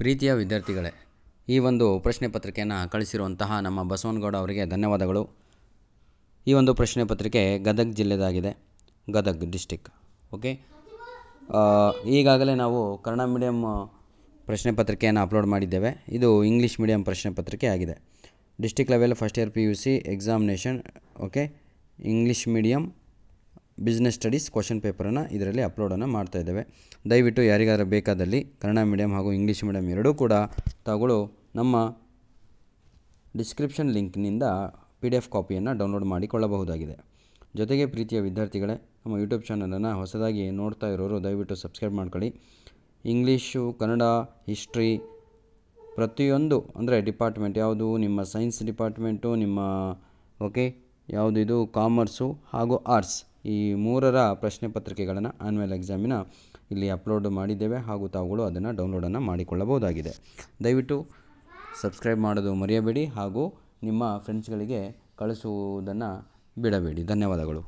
ಪ್ರೀತಿಯ ವಿದ್ಯಾರ್ಥಿಗಳೇ ಈ ಒಂದು ಪ್ರಶ್ನೆ ಪತ್ರಿಕೆಯನ್ನು ಕಳಿಸಿರುವಂತಹ ನಮ್ಮ ಬಸವನಗೌಡ ಅವರಿಗೆ ಧನ್ಯವಾದಗಳು ಈ ಒಂದು ಪ್ರಶ್ನೆ ಪತ್ರಿಕೆ ಗದಗ್ ಜಿಲ್ಲೆದಾಗಿದೆ ಗದಗ್ ಡಿಸ್ಟಿಕ್ ಓಕೆ ಈಗಾಗಲೇ ನಾವು ಕನ್ನಡ ಮೀಡಿಯಂ ಪ್ರಶ್ನೆ ಪತ್ರಿಕೆಯನ್ನು ಅಪ್ಲೋಡ್ ಮಾಡಿದ್ದೇವೆ ಇದು ಇಂಗ್ಲೀಷ್ ಮೀಡಿಯಂ ಪ್ರಶ್ನೆ ಪತ್ರಿಕೆ ಆಗಿದೆ district level first year P U C examination okay English medium business studies question ಪೇಪರನ್ನು ಇದರಲ್ಲಿ ಅಪ್ಲೋಡನ್ನು ಮಾಡ್ತಾ ಇದ್ದೇವೆ ದಯವಿಟ್ಟು ಯಾರಿಗಾದ್ರೂ ಬೇಕಾದಲ್ಲಿ ಕನ್ನಡ ಮೀಡಿಯಂ ಹಾಗೂ ಇಂಗ್ಲೀಷ್ ಮೀಡಿಯಂ ಎರಡೂ ಕೂಡ ತಗೊಳ್ಳು ನಮ್ಮ ಡಿಸ್ಕ್ರಿಪ್ಷನ್ ಲಿಂಕ್ನಿಂದ ಪಿ ಡಿ ಎಫ್ ಕಾಪಿಯನ್ನು ಡೌನ್ಲೋಡ್ ಮಾಡಿಕೊಳ್ಳಬಹುದಾಗಿದೆ ಜೊತೆಗೆ ಪ್ರೀತಿಯ ವಿದ್ಯಾರ್ಥಿಗಳೇ ನಮ್ಮ ಯೂಟ್ಯೂಬ್ ಚಾನಲನ್ನು ಹೊಸದಾಗಿ ನೋಡ್ತಾ ಇರೋರು ದಯವಿಟ್ಟು ಸಬ್ಸ್ಕ್ರೈಬ್ ಮಾಡ್ಕೊಳ್ಳಿ ಇಂಗ್ಲೀಷು ಕನ್ನಡ ಹಿಸ್ಟ್ರಿ ಪ್ರತಿಯೊಂದು ಅಂದರೆ ಡಿಪಾರ್ಟ್ಮೆಂಟ್ ಯಾವುದು ನಿಮ್ಮ ಸೈನ್ಸ್ ಡಿಪಾರ್ಟ್ಮೆಂಟು ನಿಮ್ಮ ಓಕೆ ಯಾವುದಿದು ಕಾಮರ್ಸು ಹಾಗೂ ಆರ್ಟ್ಸ್ ಈ ಮೂರರ ಪ್ರಶ್ನೆ ಪತ್ರಿಕೆಗಳನ್ನು ಆನ್ಯುವಲ್ ಎಕ್ಸಾಮಿನ ಇಲ್ಲಿ ಅಪ್ಲೋಡ್ ಮಾಡಿದ್ದೇವೆ ಹಾಗೂ ತಾವುಗಳು ಅದನ್ನು ಡೌನ್ಲೋಡನ್ನು ಮಾಡಿಕೊಳ್ಳಬಹುದಾಗಿದೆ ದಯವಿಟ್ಟು ಸಬ್ಸ್ಕ್ರೈಬ್ ಮಾಡೋದು ಮರೆಯಬೇಡಿ ಹಾಗೂ ನಿಮ್ಮ ಫ್ರೆಂಡ್ಸ್ಗಳಿಗೆ ಕಳಿಸುವುದನ್ನು ಬಿಡಬೇಡಿ ಧನ್ಯವಾದಗಳು